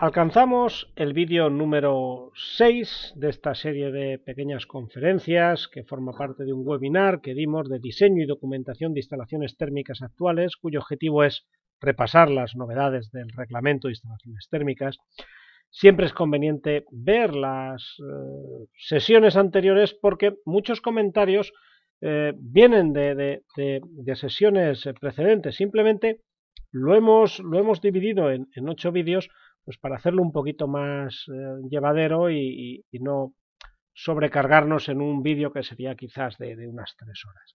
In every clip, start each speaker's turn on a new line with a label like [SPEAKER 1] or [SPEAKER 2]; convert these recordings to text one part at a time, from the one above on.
[SPEAKER 1] Alcanzamos el vídeo número 6 de esta serie de pequeñas conferencias que forma parte de un webinar que dimos de diseño y documentación de instalaciones térmicas actuales, cuyo objetivo es repasar las novedades del reglamento de instalaciones térmicas. Siempre es conveniente ver las eh, sesiones anteriores porque muchos comentarios eh, vienen de, sesiones precedentes. Simplemente lo hemos, dividido en, en ocho vídeos pues para hacerlo un poquito más eh, llevadero y, no sobrecargarnos en un vídeo que sería quizás de, de unas tres horas.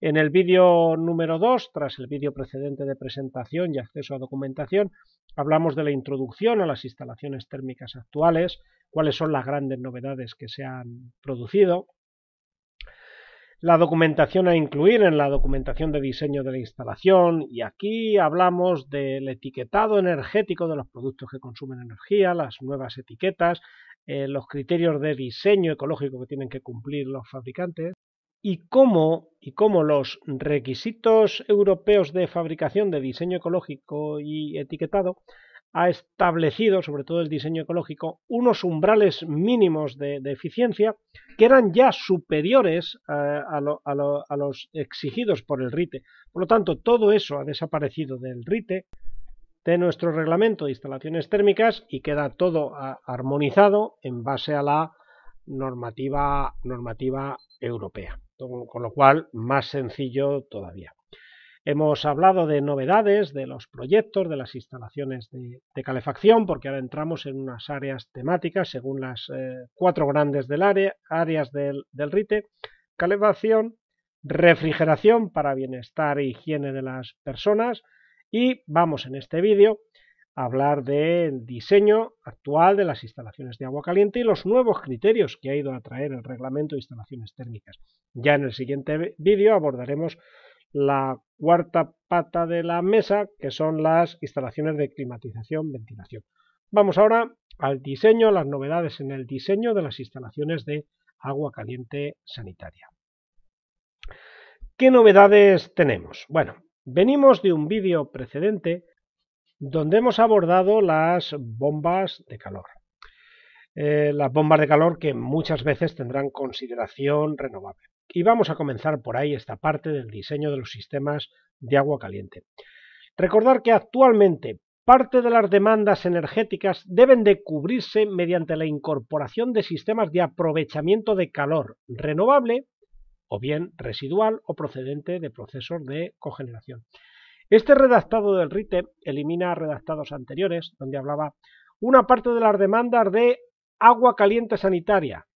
[SPEAKER 1] En el vídeo número 2, tras el vídeo precedente de presentación y acceso a documentación, hablamos de la introducción a las instalaciones térmicas actuales, cuáles son las grandes novedades que se han producido, la documentación a incluir en la documentación de diseño de la instalación y aquí hablamos del etiquetado energético de los productos que consumen energía, las nuevas etiquetas, eh, los criterios de diseño ecológico que tienen que cumplir los fabricantes y cómo, y cómo los requisitos europeos de fabricación de diseño ecológico y etiquetado ha establecido, sobre todo el diseño ecológico, unos umbrales mínimos de, eficiencia que eran ya superiores eh, a, a, los exigidos por el RITE. Por lo tanto, todo eso ha desaparecido del RITE, de nuestro reglamento de instalaciones térmicas y queda todo armonizado en base a la normativa, normativa europea. Con lo cual, más sencillo todavía. Hemos hablado de novedades, de los proyectos, de las instalaciones de, calefacción, porque ahora entramos en unas áreas temáticas según las eh, cuatro grandes del área, áreas del, del RITE. Calefacción, refrigeración para bienestar e higiene de las personas y vamos en este vídeo a hablar del diseño actual de las instalaciones de agua caliente y los nuevos criterios que ha ido a traer el reglamento de instalaciones térmicas. Ya en el siguiente vídeo abordaremos la cuarta pata de la mesa, que son las instalaciones de climatización, ventilación. Vamos ahora al diseño, las novedades en el diseño de las instalaciones de agua caliente sanitaria. ¿Qué novedades tenemos? Bueno, venimos de un vídeo precedente donde hemos abordado las bombas de calor. Eh, las bombas de calor que muchas veces tendrán consideración renovable. Y vamos a comenzar por ahí esta parte del diseño de los sistemas de agua caliente. Recordar que actualmente parte de las demandas energéticas deben de cubrirse mediante la incorporación de sistemas de aprovechamiento de calor renovable o bien residual o procedente de procesos de cogeneración. Este redactado del RITE elimina redactados anteriores donde hablaba una parte de las demandas de agua caliente sanitaria,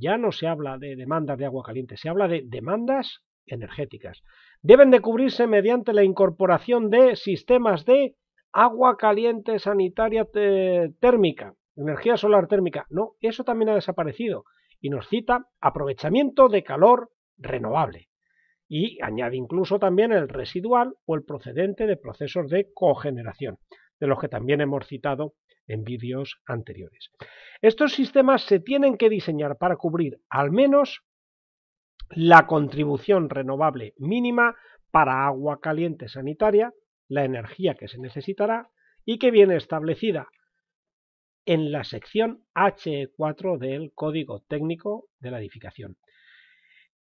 [SPEAKER 1] ya no se habla de demandas de agua caliente, se habla de demandas energéticas. Deben de cubrirse mediante la incorporación de sistemas de agua caliente sanitaria eh, térmica, energía solar térmica. No, eso también ha desaparecido y nos cita aprovechamiento de calor renovable. Y añade incluso también el residual o el procedente de procesos de cogeneración de los que también hemos citado en vídeos anteriores. Estos sistemas se tienen que diseñar para cubrir al menos la contribución renovable mínima para agua caliente sanitaria, la energía que se necesitará y que viene establecida en la sección h 4 del Código Técnico de la Edificación.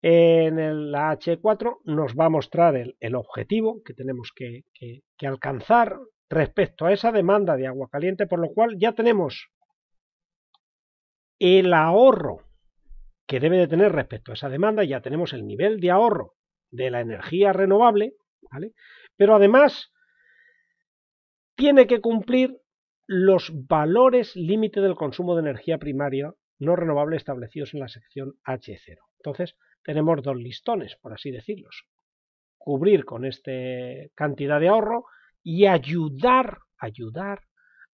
[SPEAKER 1] En la H4 nos va a mostrar el, objetivo que tenemos que, alcanzar, respecto a esa demanda de agua caliente, por lo cual ya tenemos el ahorro que debe de tener respecto a esa demanda, ya tenemos el nivel de ahorro de la energía renovable, ¿vale? Pero además tiene que cumplir los valores límite del consumo de energía primaria no renovable establecidos en la sección H0. Entonces, tenemos dos listones, por así decirlos. Cubrir con esta cantidad de ahorro y ayudar, ayudar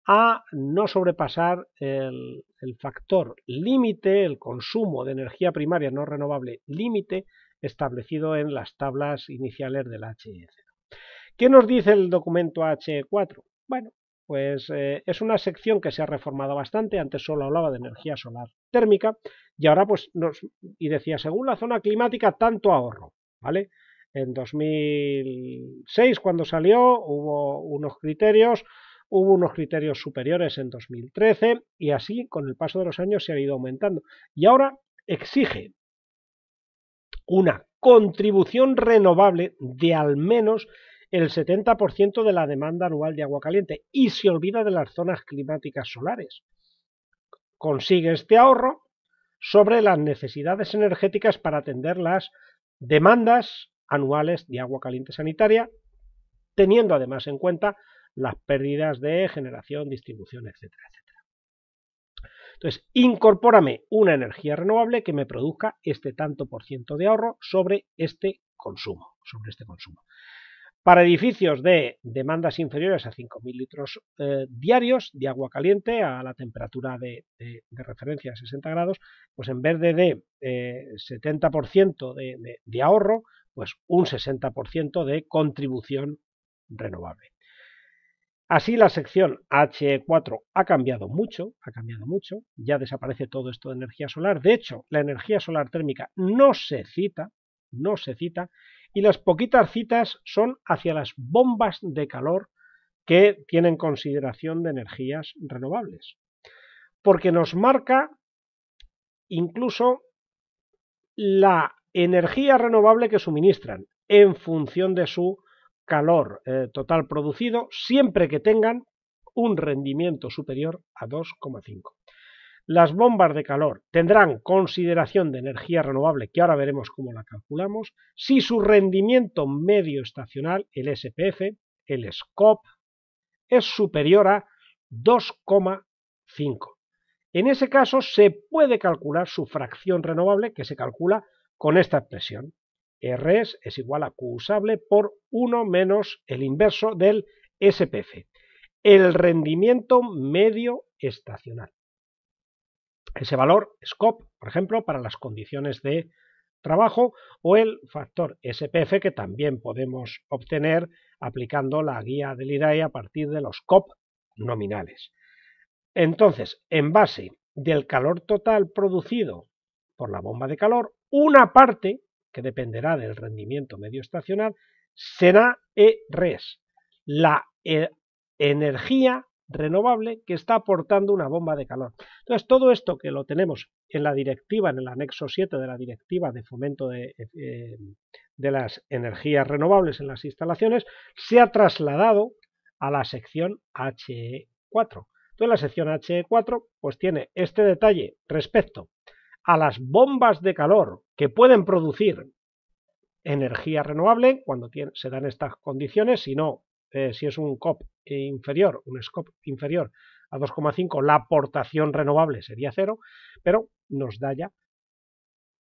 [SPEAKER 1] a no sobrepasar el, factor límite, el consumo de energía primaria no renovable límite establecido en las tablas iniciales del he ¿Qué nos dice el documento HE4? Bueno, pues eh, es una sección que se ha reformado bastante, antes solo hablaba de energía solar térmica y ahora pues nos y decía según la zona climática tanto ahorro, ¿vale? En 2006, cuando salió, hubo unos criterios, hubo unos criterios superiores en 2013 y así con el paso de los años se ha ido aumentando. Y ahora exige una contribución renovable de al menos el 70% de la demanda anual de agua caliente y se olvida de las zonas climáticas solares. Consigue este ahorro sobre las necesidades energéticas para atender las demandas anuales de agua caliente sanitaria, teniendo además en cuenta las pérdidas de generación, distribución, etcétera, etcétera. Entonces, incorpórame una energía renovable que me produzca este tanto por ciento de ahorro sobre este consumo, sobre este consumo. Para edificios de demandas inferiores a 5.000 litros eh, diarios de agua caliente a la temperatura de, referencia de 60 grados, pues en vez de, de 70% eh, de, de ahorro, pues un 60% de contribución renovable. Así la sección h 4 ha cambiado mucho, ha cambiado mucho, ya desaparece todo esto de energía solar. De hecho, la energía solar térmica no se cita, no se cita, y las poquitas citas son hacia las bombas de calor que tienen consideración de energías renovables. Porque nos marca incluso la energía renovable que suministran en función de su calor eh, total producido, siempre que tengan un rendimiento superior a 2,5. Las bombas de calor tendrán consideración de energía renovable, que ahora veremos cómo la calculamos, si su rendimiento medio estacional, el SPF, el SCOP, es superior a 2,5. En ese caso se puede calcular su fracción renovable, que se calcula con esta expresión. R es igual a Q usable por 1 menos el inverso del SPF, el rendimiento medio estacional. Ese valor, COP, por ejemplo, para las condiciones de trabajo o el factor SPF que también podemos obtener aplicando la guía del IDAE a partir de los COP nominales. Entonces, en base del calor total producido por la bomba de calor una parte, que dependerá del rendimiento medio estacional, será RES, la eh, energía renovable que está aportando una bomba de calor. Entonces, todo esto que lo tenemos en la directiva, en el anexo 7 de la directiva de fomento eh, de, las energías renovables en las instalaciones, se ha trasladado a la sección HE4. Entonces, la sección HE4 pues, tiene este detalle respecto a las bombas de calor que pueden producir energía renovable cuando se dan estas condiciones, si no, eh, si es un COP inferior, un SCOP inferior a 2,5, la aportación renovable sería cero, pero nos da ya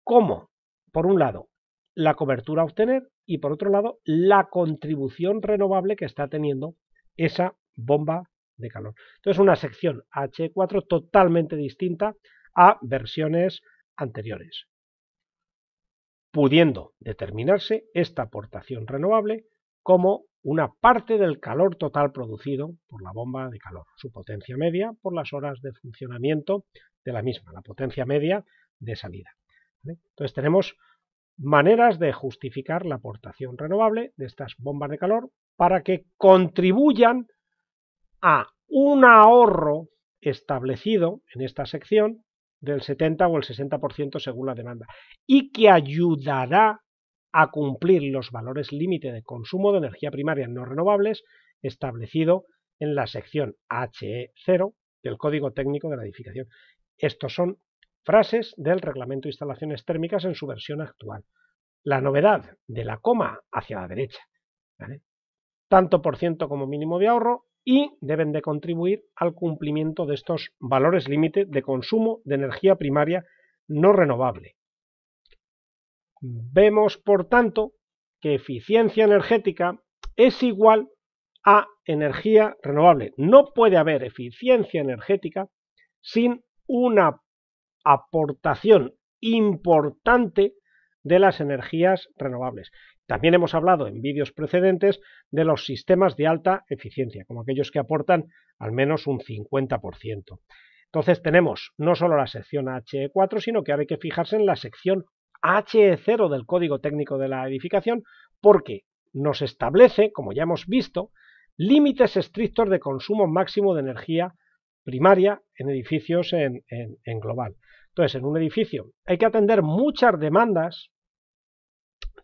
[SPEAKER 1] cómo, por un lado, la cobertura a obtener y por otro lado, la contribución renovable que está teniendo esa bomba de calor. Entonces, una sección H4 totalmente distinta a versiones anteriores, pudiendo determinarse esta aportación renovable como una parte del calor total producido por la bomba de calor, su potencia media por las horas de funcionamiento de la misma, la potencia media de salida. Entonces tenemos maneras de justificar la aportación renovable de estas bombas de calor para que contribuyan a un ahorro establecido en esta sección del 70 o el 60% según la demanda, y que ayudará a cumplir los valores límite de consumo de energía primaria no renovables establecido en la sección HE0 del Código Técnico de la Edificación. Estos son frases del Reglamento de Instalaciones Térmicas en su versión actual. La novedad de la coma hacia la derecha. Tanto por ciento como mínimo de ahorro, y deben de contribuir al cumplimiento de estos valores límite de consumo de energía primaria no renovable. Vemos, por tanto, que eficiencia energética es igual a energía renovable. No puede haber eficiencia energética sin una aportación importante de las energías renovables. También hemos hablado en vídeos precedentes de los sistemas de alta eficiencia, como aquellos que aportan al menos un 50%. Entonces tenemos no solo la sección HE4, sino que ahora hay que fijarse en la sección HE0 del Código Técnico de la Edificación, porque nos establece, como ya hemos visto, límites estrictos de consumo máximo de energía primaria en edificios en, en global. Entonces, en un edificio hay que atender muchas demandas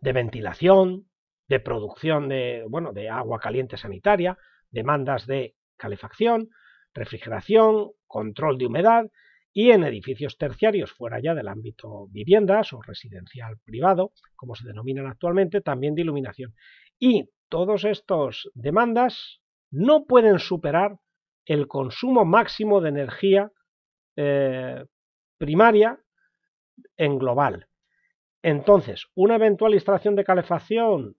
[SPEAKER 1] de ventilación, de producción de, bueno, de agua caliente sanitaria, demandas de calefacción, refrigeración, control de humedad y en edificios terciarios fuera ya del ámbito viviendas o residencial privado, como se denominan actualmente, también de iluminación. Y todas estas demandas no pueden superar el consumo máximo de energía eh, primaria en global. Entonces, una eventual instalación de calefacción,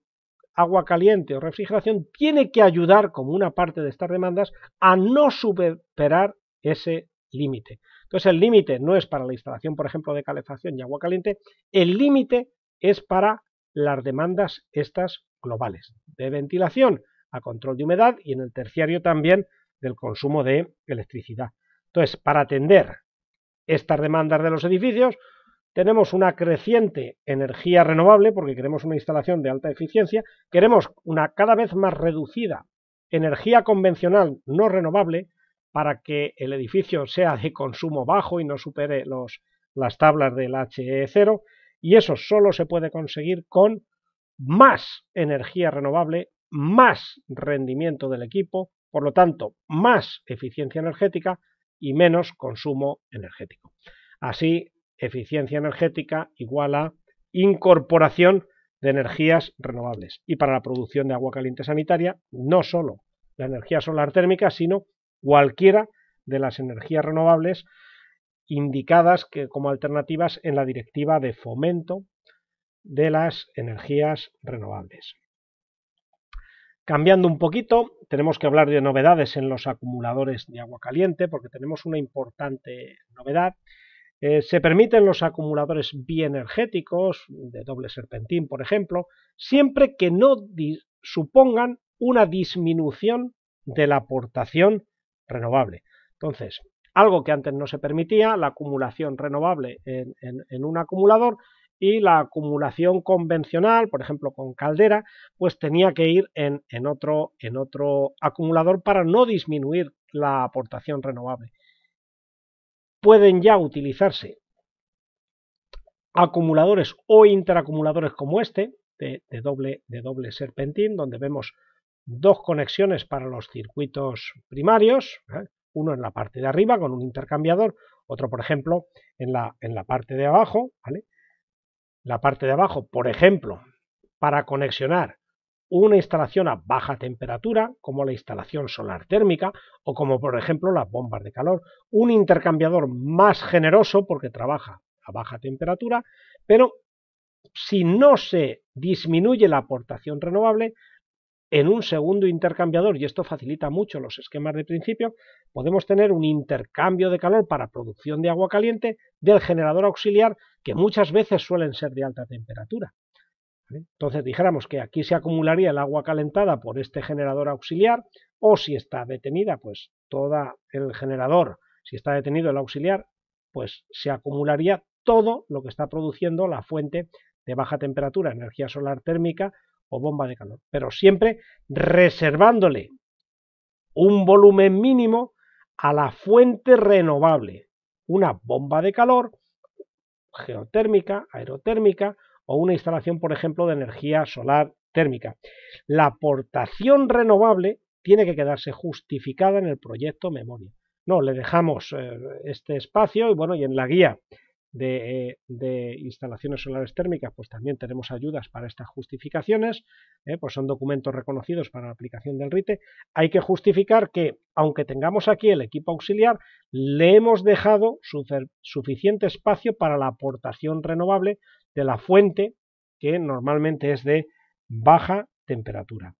[SPEAKER 1] agua caliente o refrigeración tiene que ayudar como una parte de estas demandas a no superar ese límite. Entonces, el límite no es para la instalación, por ejemplo, de calefacción y agua caliente, el límite es para las demandas estas globales de ventilación a control de humedad y en el terciario también del consumo de electricidad. Entonces, para atender estas demandas de los edificios, tenemos una creciente energía renovable porque queremos una instalación de alta eficiencia, queremos una cada vez más reducida energía convencional no renovable para que el edificio sea de consumo bajo y no supere los, las tablas del HE0 y eso solo se puede conseguir con más energía renovable, más rendimiento del equipo, por lo tanto, más eficiencia energética y menos consumo energético. Así eficiencia energética igual a incorporación de energías renovables. Y para la producción de agua caliente sanitaria, no solo la energía solar térmica, sino cualquiera de las energías renovables indicadas como alternativas en la directiva de fomento de las energías renovables. Cambiando un poquito, tenemos que hablar de novedades en los acumuladores de agua caliente porque tenemos una importante novedad eh, se permiten los acumuladores bienergéticos, de doble serpentín, por ejemplo, siempre que no supongan una disminución de la aportación renovable. Entonces, algo que antes no se permitía, la acumulación renovable en, un acumulador y la acumulación convencional, por ejemplo con caldera, pues tenía que ir en, en otro acumulador para no disminuir la aportación renovable pueden ya utilizarse acumuladores o interacumuladores como este, de, doble, de doble serpentín, donde vemos dos conexiones para los circuitos primarios, ¿eh? uno en la parte de arriba con un intercambiador, otro por ejemplo en la, en la parte de abajo, La parte de abajo, por ejemplo, para conexionar una instalación a baja temperatura, como la instalación solar térmica o como por ejemplo las bombas de calor, un intercambiador más generoso porque trabaja a baja temperatura, pero si no se disminuye la aportación renovable, en un segundo intercambiador, y esto facilita mucho los esquemas de principio, podemos tener un intercambio de calor para producción de agua caliente del generador auxiliar, que muchas veces suelen ser de alta temperatura. Entonces dijéramos que aquí se acumularía el agua calentada por este generador auxiliar o si está detenida, pues todo el generador, si está detenido el auxiliar, pues se acumularía todo lo que está produciendo la fuente de baja temperatura, energía solar térmica o bomba de calor, pero siempre reservándole un volumen mínimo a la fuente renovable, una bomba de calor geotérmica, aerotérmica o una instalación, por ejemplo, de energía solar térmica. La aportación renovable tiene que quedarse justificada en el proyecto memoria. No, le dejamos eh, este espacio y bueno, y en la guía de, instalaciones solares térmicas, pues también tenemos ayudas para estas justificaciones, ¿eh? pues son documentos reconocidos para la aplicación del RITE. Hay que justificar que, aunque tengamos aquí el equipo auxiliar, le hemos dejado suficiente espacio para la aportación renovable de la fuente, que normalmente es de baja temperatura.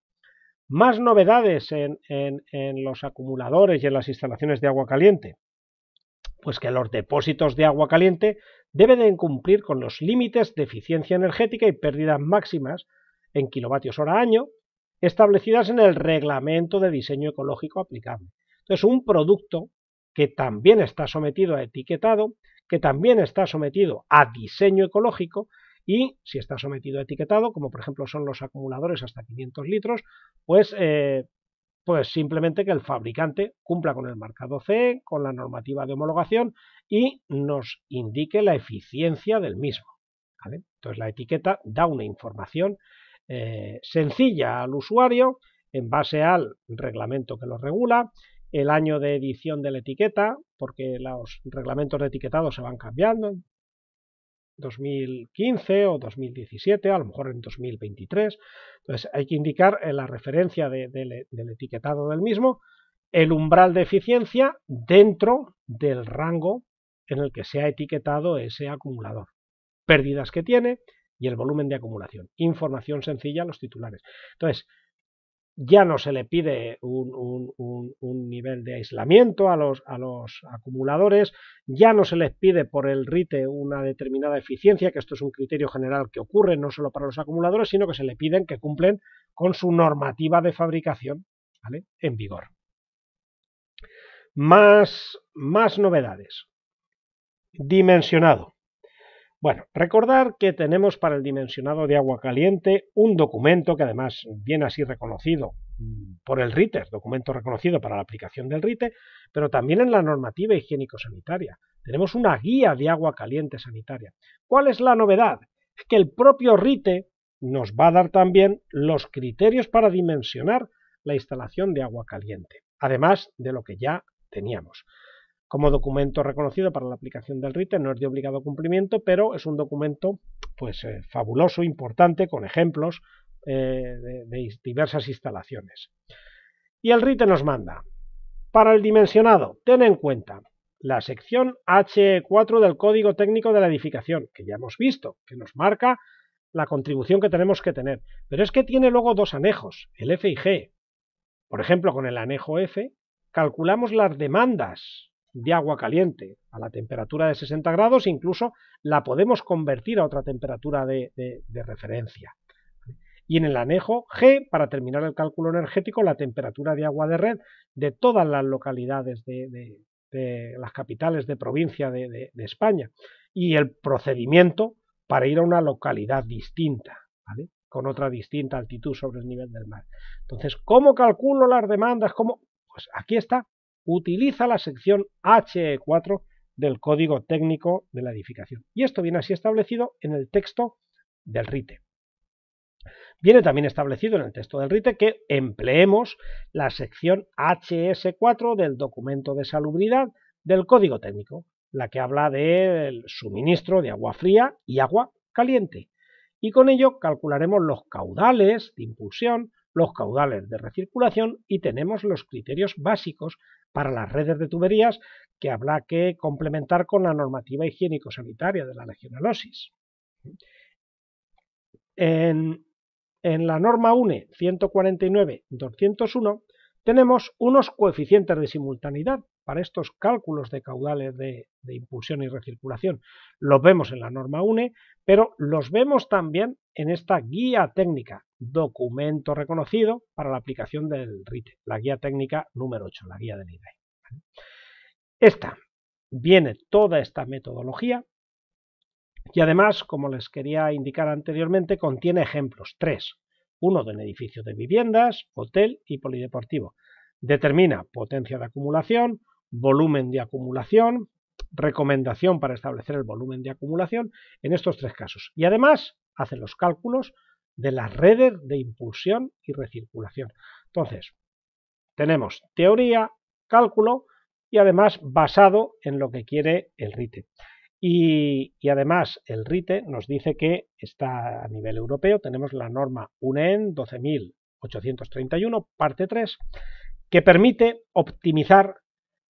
[SPEAKER 1] Más novedades en los acumuladores y en las instalaciones de agua caliente pues que los depósitos de agua caliente deben cumplir con los límites de eficiencia energética y pérdidas máximas en kilovatios hora año establecidas en el reglamento de diseño ecológico aplicable. Entonces, un producto que también está sometido a etiquetado, que también está sometido a diseño ecológico y si está sometido a etiquetado, como por ejemplo son los acumuladores hasta 500 litros, pues eh, pues simplemente que el fabricante cumpla con el marcado CE, con la normativa de homologación y nos indique la eficiencia del mismo. Entonces la etiqueta da una información eh, sencilla al usuario en base al reglamento que lo regula, el año de edición de la etiqueta, porque los reglamentos de etiquetado se van cambiando, 2015 o 2017, a lo mejor en 2023. Entonces hay que indicar en eh, la referencia del etiquetado del mismo el umbral de eficiencia dentro del rango en el que se ha etiquetado ese acumulador, pérdidas que tiene y el volumen de acumulación. Información sencilla a los titulares. Entonces, ya no se le pide un, nivel de aislamiento a los, a los, acumuladores, ya no se les pide por el RITE una determinada eficiencia, que esto es un criterio general que ocurre no solo para los acumuladores, sino que se le piden que cumplen con su normativa de fabricación en vigor. Más, más novedades. Dimensionado. Bueno, recordar que tenemos para el dimensionado de agua caliente un documento que además viene así reconocido mm, por el RITER, documento reconocido para la aplicación del RITE, pero también en la normativa higiénico-sanitaria. Tenemos una guía de agua caliente sanitaria. ¿Cuál es la novedad? Es que el propio RITE nos va a dar también los criterios para dimensionar la instalación de agua caliente, además de lo que ya teníamos como documento reconocido para la aplicación del RITE, no es de obligado cumplimiento, pero es un documento pues, eh, fabuloso, importante, con ejemplos eh, de, diversas instalaciones. Y el RITE nos manda, para el dimensionado, ten en cuenta la sección h 4 del Código Técnico de la Edificación, que ya hemos visto, que nos marca la contribución que tenemos que tener. Pero es que tiene luego dos anejos, el F y G. Por ejemplo, con el anejo F calculamos las demandas de agua caliente a la temperatura de 60 grados, incluso la podemos convertir a otra temperatura de, referencia. Y en el anejo G, para terminar el cálculo energético, la temperatura de agua de red de todas las localidades de, las capitales de provincia de España y el procedimiento para ir a una localidad distinta. con otra distinta altitud sobre el nivel del mar. Entonces, ¿cómo calculo las demandas? ¿Cómo? Pues aquí está utiliza la sección HE4 del Código Técnico de la Edificación. Y esto viene así establecido en el texto del RITE. Viene también establecido en el texto del RITE que empleemos la sección HS4 e del documento de salubridad del Código Técnico, la que habla del suministro de agua fría y agua caliente. Y con ello calcularemos los caudales de impulsión, los caudales de recirculación y tenemos los criterios básicos para las redes de tuberías que habrá que complementar con la normativa higiénico-sanitaria de la legionelosis. En, en la norma UNE 149-201 tenemos unos coeficientes de simultaneidad para estos cálculos de caudales de, impulsión y recirculación. Los vemos en la norma UNE, pero los vemos también en esta guía técnica, documento reconocido para la aplicación del RITE, la guía técnica número 8, la guía del IDAI. Esta viene toda esta metodología y además, como les quería indicar anteriormente, contiene ejemplos, tres. Uno de edificio de viviendas, hotel y polideportivo. Determina potencia de acumulación, volumen de acumulación, recomendación para establecer el volumen de acumulación en estos tres casos. Y además hace los cálculos de las redes de impulsión y recirculación. Entonces, tenemos teoría, cálculo y además basado en lo que quiere el RITE. Y, además el RITE nos dice que está a nivel europeo, tenemos la norma UNEN 12.831, parte 3, que permite optimizar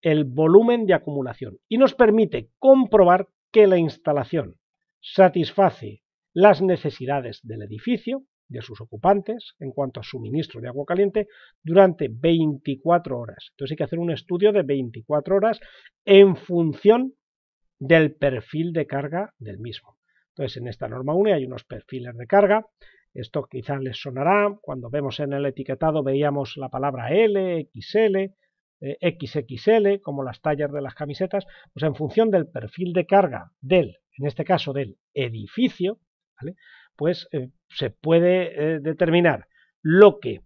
[SPEAKER 1] el volumen de acumulación y nos permite comprobar que la instalación satisface las necesidades del edificio, de sus ocupantes, en cuanto a suministro de agua caliente, durante 24 horas. Entonces hay que hacer un estudio de 24 horas en función del perfil de carga del mismo. Entonces en esta norma UNE hay unos perfiles de carga. Esto quizás les sonará, cuando vemos en el etiquetado veíamos la palabra L, XXL, como las tallas de las camisetas, pues en función del perfil de carga del, en este caso del edificio, pues eh, se puede eh, determinar lo que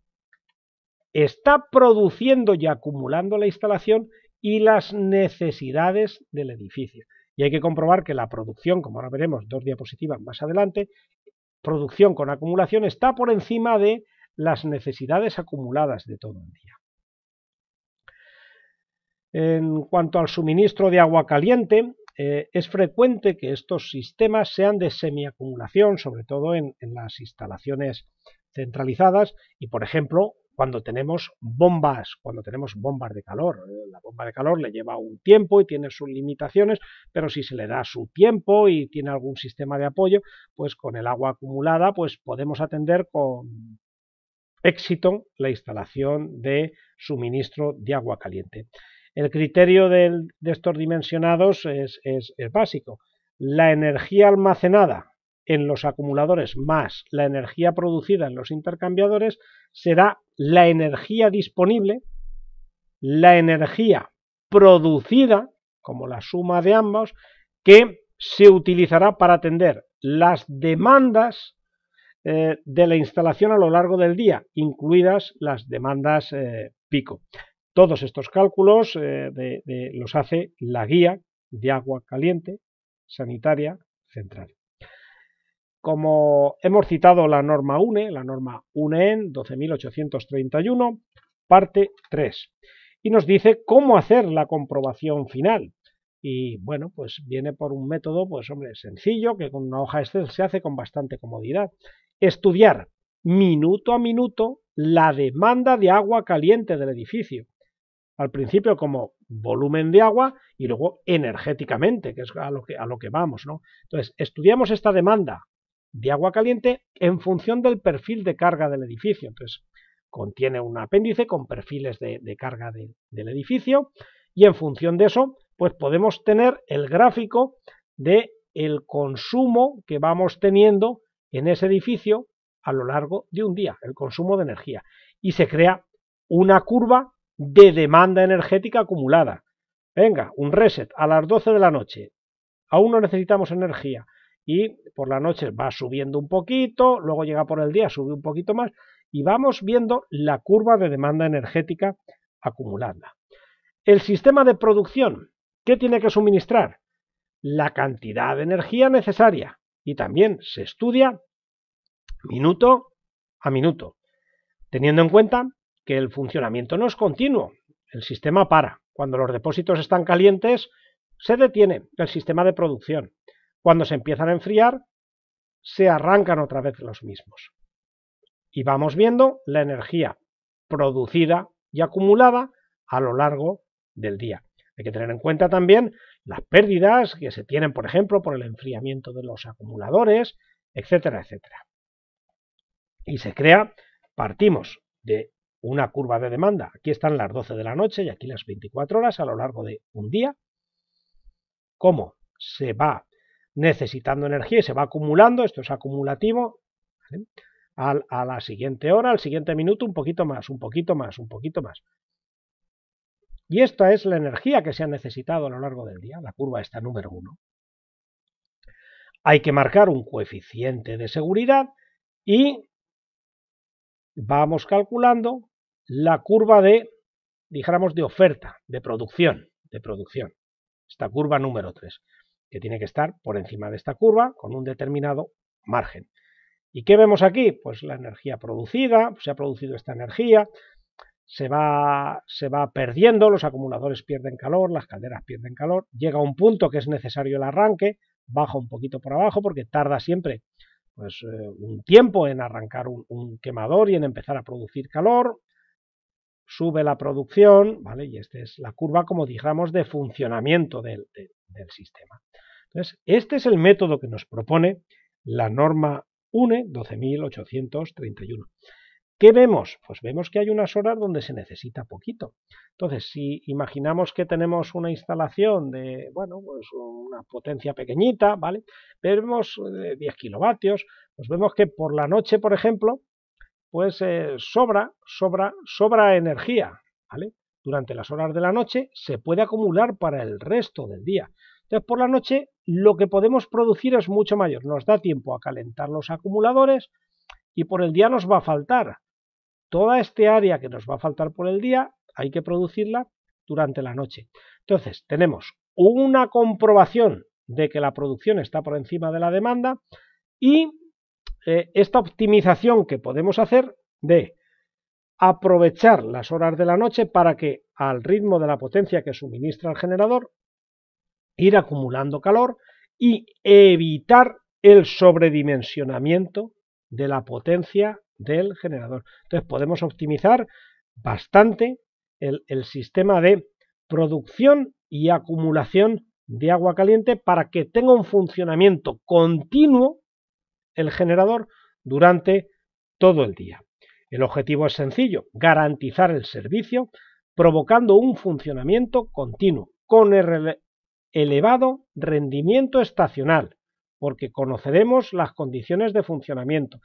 [SPEAKER 1] está produciendo y acumulando la instalación y las necesidades del edificio. Y hay que comprobar que la producción, como ahora veremos dos diapositivas más adelante, producción con acumulación está por encima de las necesidades acumuladas de todo el día. En cuanto al suministro de agua caliente, eh, es frecuente que estos sistemas sean de semiacumulación, sobre todo en, en las instalaciones centralizadas y, por ejemplo, cuando tenemos bombas, cuando tenemos bombas de calor. La bomba de calor le lleva un tiempo y tiene sus limitaciones, pero si se le da su tiempo y tiene algún sistema de apoyo, pues con el agua acumulada, pues podemos atender con éxito la instalación de suministro de agua caliente. El criterio de estos dimensionados es, básico. La energía almacenada en los acumuladores más la energía producida en los intercambiadores será la energía disponible, la energía producida, como la suma de ambos, que se utilizará para atender las demandas eh, de la instalación a lo largo del día, incluidas las demandas eh, pico. Todos estos cálculos eh, los hace la guía de agua caliente sanitaria central. Como hemos citado la norma UNE, la norma UNEN 12.831, parte 3, y nos dice cómo hacer la comprobación final. Y bueno, pues viene por un método, pues hombre, sencillo, que con una hoja Excel se hace con bastante comodidad. Estudiar minuto a minuto la demanda de agua caliente del edificio al principio como volumen de agua y luego energéticamente, que es a lo que, a lo que vamos. ¿no? Entonces, estudiamos esta demanda de agua caliente en función del perfil de carga del edificio. Entonces, contiene un apéndice con perfiles de, carga del edificio y en función de eso, pues podemos tener el gráfico de el consumo que vamos teniendo en ese edificio a lo largo de un día, el consumo de energía. Y se crea una curva de demanda energética acumulada. Venga, un reset a las 12 de la noche. Aún no necesitamos energía. Y por la noche va subiendo un poquito, luego llega por el día, sube un poquito más y vamos viendo la curva de demanda energética acumulada. El sistema de producción, ¿qué tiene que suministrar? La cantidad de energía necesaria. Y también se estudia minuto a minuto, teniendo en cuenta que el funcionamiento no es continuo. El sistema para. Cuando los depósitos están calientes, se detiene el sistema de producción. Cuando se empiezan a enfriar, se arrancan otra vez los mismos. Y vamos viendo la energía producida y acumulada a lo largo del día. Hay que tener en cuenta también las pérdidas que se tienen, por ejemplo, por el enfriamiento de los acumuladores, etcétera, etcétera. Y se crea, partimos de una curva de demanda. Aquí están las 12 de la noche y aquí las 24 horas a lo largo de un día. ¿Cómo? Se va necesitando energía y se va acumulando, esto es acumulativo, a, la siguiente hora, al siguiente minuto, un poquito más, un poquito más, un poquito más. Y esta es la energía que se ha necesitado a lo largo del día, la curva está número 1. Hay que marcar un coeficiente de seguridad y vamos calculando la curva de, dijéramos, de oferta, de producción, de producción. Esta curva número 3, que tiene que estar por encima de esta curva con un determinado margen. ¿Y qué vemos aquí? Pues la energía producida, se ha producido esta energía, se va, se va perdiendo, los acumuladores pierden calor, las calderas pierden calor, llega a un punto que es necesario el arranque, baja un poquito por abajo porque tarda siempre pues, eh, un tiempo en arrancar un, quemador y en empezar a producir calor, sube la producción, ¿vale? Y esta es la curva, como digamos de funcionamiento del, sistema. Entonces, este es el método que nos propone la norma UNE 12.831. ¿Qué vemos? Pues vemos que hay unas horas donde se necesita poquito. Entonces, si imaginamos que tenemos una instalación de, bueno, pues una potencia pequeñita, ¿vale? Vemos 10 eh, kilovatios, pues vemos que por la noche, por ejemplo, pues eh, sobra, sobra, sobra energía, ¿vale? Durante las horas de la noche se puede acumular para el resto del día. Entonces, por la noche lo que podemos producir es mucho mayor. Nos da tiempo a calentar los acumuladores y por el día nos va a faltar. Toda este área que nos va a faltar por el día hay que producirla durante la noche. Entonces, tenemos una comprobación de que la producción está por encima de la demanda y eh, esta optimización que podemos hacer de aprovechar las horas de la noche para que al ritmo de la potencia que suministra el generador, ir acumulando calor y evitar el sobredimensionamiento de la potencia del generador. Entonces podemos optimizar bastante el sistema de producción y acumulación de agua caliente para que tenga un funcionamiento continuo el generador durante todo el día. El objetivo es sencillo, garantizar el servicio provocando un funcionamiento continuo, con elevado rendimiento estacional, porque conoceremos las condiciones de funcionamiento.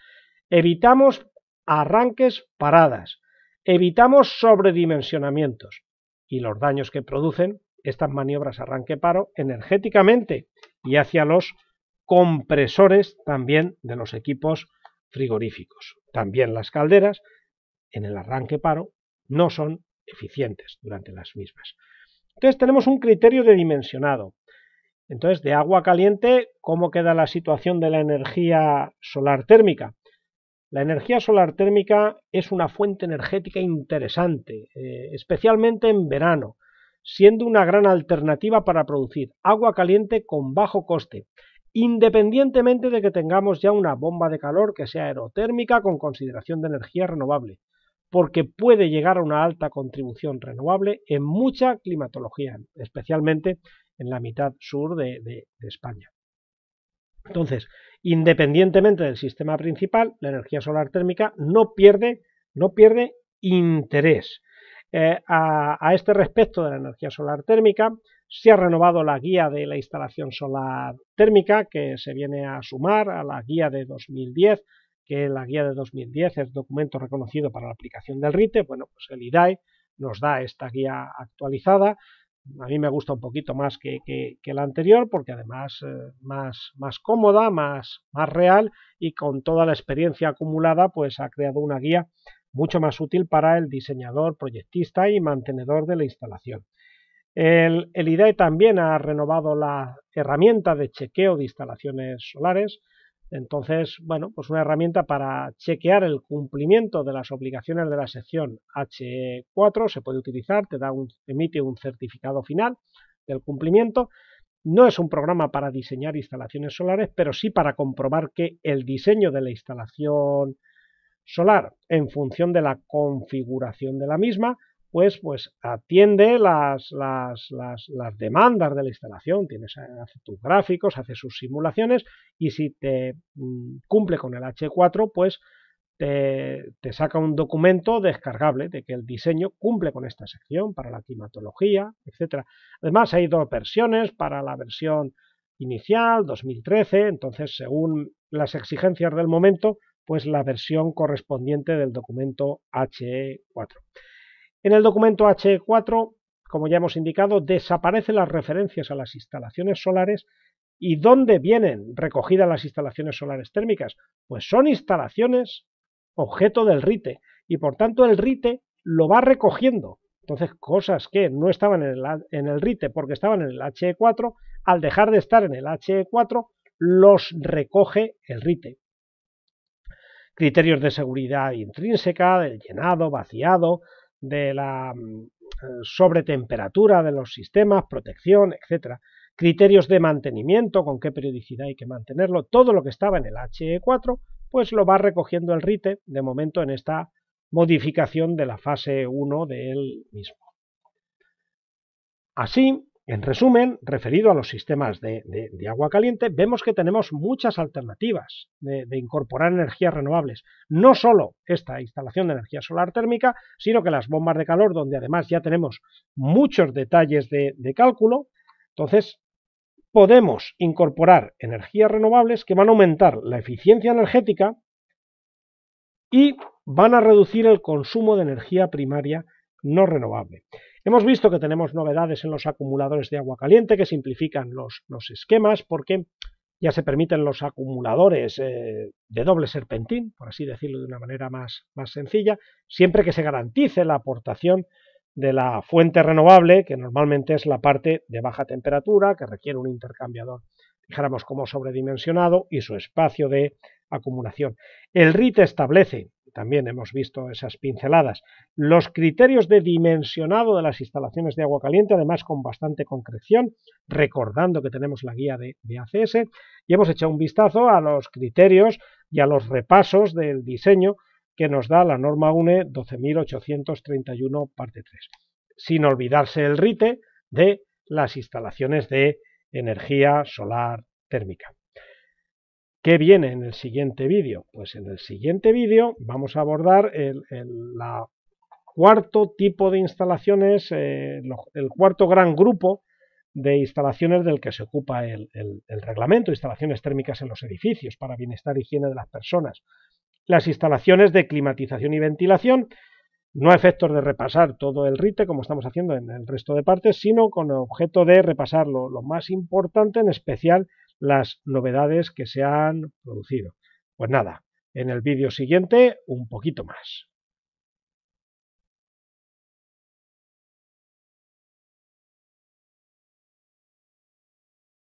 [SPEAKER 1] Evitamos arranques, paradas, evitamos sobredimensionamientos y los daños que producen estas maniobras arranque-paro energéticamente y hacia los compresores también de los equipos frigoríficos. También las calderas, en el arranque paro, no son eficientes durante las mismas. Entonces tenemos un criterio de dimensionado. Entonces, de agua caliente, ¿cómo queda la situación de la energía solar térmica? La energía solar térmica es una fuente energética interesante, eh, especialmente en verano, siendo una gran alternativa para producir agua caliente con bajo coste independientemente de que tengamos ya una bomba de calor que sea aerotérmica con consideración de energía renovable, porque puede llegar a una alta contribución renovable en mucha climatología, especialmente en la mitad sur de, España. Entonces, independientemente del sistema principal, la energía solar térmica no pierde, no pierde interés. Eh, a este respecto de la energía solar térmica, se ha renovado la guía de la instalación solar térmica, que se viene a sumar a la guía de 2010, que la guía de 2010 es documento reconocido para la aplicación del RITE. Bueno, pues el IDAE nos da esta guía actualizada. A mí me gusta un poquito más que, la anterior porque además eh, más, cómoda, más, más real y con toda la experiencia acumulada pues ha creado una guía mucho más útil para el diseñador, proyectista y mantenedor de la instalación. El, el e también ha renovado la herramienta de chequeo de instalaciones solares, entonces, bueno, pues una herramienta para chequear el cumplimiento de las obligaciones de la sección H4 se puede utilizar, te da un, emite un certificado final del cumplimiento. No es un programa para diseñar instalaciones solares, pero sí para comprobar que el diseño de la instalación solar en función de la configuración de la misma pues, pues, atiende las, demandas de la instalación, tienes, hace tus gráficos, hace sus simulaciones y si te mm, cumple con el H4, pues te, te, saca un documento descargable de que el diseño cumple con esta sección para la climatología, etc. Además hay dos versiones para la versión inicial, 2013, entonces según las exigencias del momento, pues la versión correspondiente del documento H4. En el documento H4, como ya hemos indicado, desaparecen las referencias a las instalaciones solares ¿Y dónde vienen recogidas las instalaciones solares térmicas? Pues son instalaciones objeto del RITE y por tanto el RITE lo va recogiendo. Entonces, cosas que no estaban en el, RITE porque estaban en el h 4 al dejar de estar en el h 4 los recoge el RITE. Criterios de seguridad intrínseca, del llenado, vaciado, de la mm, eh, sobretemperatura de los sistemas, protección, etcétera, criterios de mantenimiento, con qué periodicidad hay que mantenerlo, todo lo que estaba en el HE4, pues lo va recogiendo el RITE de momento en esta modificación de la fase 1 de él mismo. Así, en resumen, referido a los sistemas de, agua caliente, vemos que tenemos muchas alternativas de, de, incorporar energías renovables. No solo esta instalación de energía solar térmica, sino que las bombas de calor, donde además ya tenemos muchos detalles de cálculo, entonces podemos incorporar energías renovables que van a aumentar la eficiencia energética y van a reducir el consumo de energía primaria no renovable. Hemos visto que tenemos novedades en los acumuladores de agua caliente que simplifican los, esquemas porque ya se permiten los acumuladores eh, de doble serpentín, por así decirlo de una manera más, sencilla, siempre que se garantice la aportación de la fuente renovable, que normalmente es la parte de baja temperatura, que requiere un intercambiador, fijáramos como sobredimensionado, y su espacio de acumulación. El RIT establece también hemos visto esas pinceladas. Los criterios de dimensionado de las instalaciones de agua caliente, además con bastante concreción, recordando que tenemos la guía de, ACS, y hemos echado un vistazo a los criterios y a los repasos del diseño que nos da la norma UNE 12.831 parte 3, sin olvidarse el RITE de las instalaciones de energía solar térmica. ¿Qué viene en el siguiente vídeo? Pues en el siguiente vídeo vamos a abordar el, cuarto tipo de instalaciones, eh, el cuarto gran grupo de instalaciones del que se ocupa el, reglamento, instalaciones térmicas en los edificios para bienestar y higiene de las personas, las instalaciones de climatización y ventilación, no a efectos de repasar todo el RITE como estamos haciendo en el resto de partes, sino con objeto de repasar lo más importante, en especial las novedades que se han producido. Pues nada, en el vídeo siguiente un poquito más.